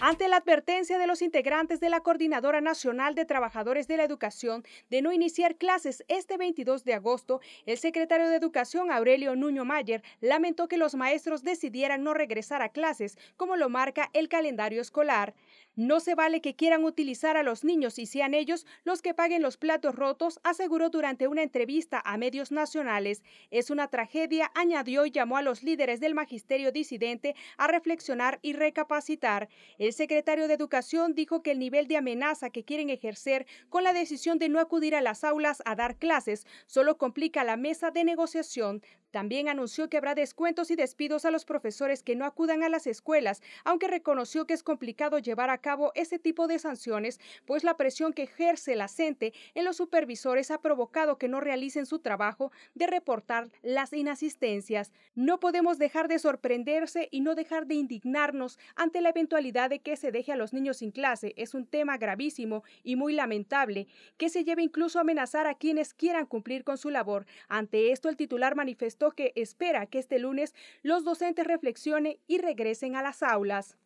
Ante la advertencia de los integrantes de la Coordinadora Nacional de Trabajadores de la Educación de no iniciar clases este 22 de agosto, el secretario de Educación Aurelio Nuño Mayer lamentó que los maestros decidieran no regresar a clases como lo marca el calendario escolar. No se vale que quieran utilizar a los niños y sean ellos los que paguen los platos rotos, aseguró durante una entrevista a medios nacionales. Es una tragedia, añadió y llamó a los líderes del magisterio disidente a reflexionar y recapacitar. El secretario de Educación dijo que el nivel de amenaza que quieren ejercer con la decisión de no acudir a las aulas a dar clases solo complica la mesa de negociación. También anunció que habrá descuentos y despidos a los profesores que no acudan a las escuelas, aunque reconoció que es complicado llevar a cabo cabo ese tipo de sanciones, pues la presión que ejerce la CENTE en los supervisores ha provocado que no realicen su trabajo de reportar las inasistencias. No podemos dejar de sorprenderse y no dejar de indignarnos ante la eventualidad de que se deje a los niños sin clase. Es un tema gravísimo y muy lamentable, que se lleve incluso a amenazar a quienes quieran cumplir con su labor. Ante esto, el titular manifestó que espera que este lunes los docentes reflexionen y regresen a las aulas.